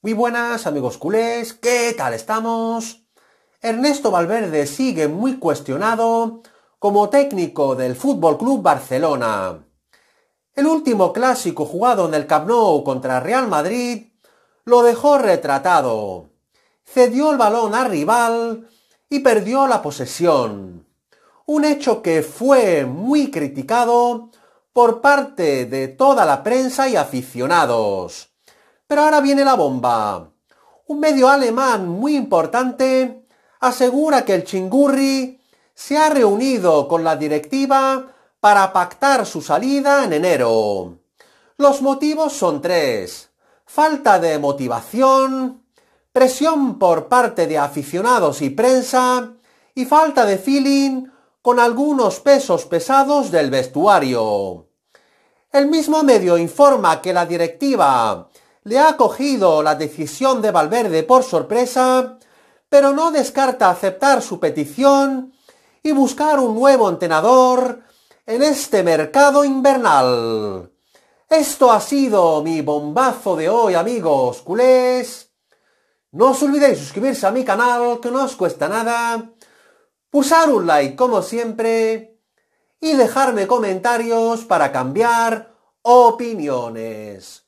Muy buenas amigos culés, ¿qué tal estamos? Ernesto Valverde sigue muy cuestionado como técnico del Fútbol Club Barcelona. El último clásico jugado en el Camp Nou contra Real Madrid lo dejó retratado. Cedió el balón al rival y perdió la posesión. Un hecho que fue muy criticado por parte de toda la prensa y aficionados pero ahora viene la bomba. Un medio alemán muy importante asegura que el chingurri se ha reunido con la directiva para pactar su salida en enero. Los motivos son tres. Falta de motivación, presión por parte de aficionados y prensa y falta de feeling con algunos pesos pesados del vestuario. El mismo medio informa que la directiva le ha cogido la decisión de Valverde por sorpresa, pero no descarta aceptar su petición y buscar un nuevo entrenador en este mercado invernal. Esto ha sido mi bombazo de hoy, amigos culés. No os olvidéis suscribirse a mi canal, que no os cuesta nada. Pusar un like, como siempre. Y dejarme comentarios para cambiar opiniones.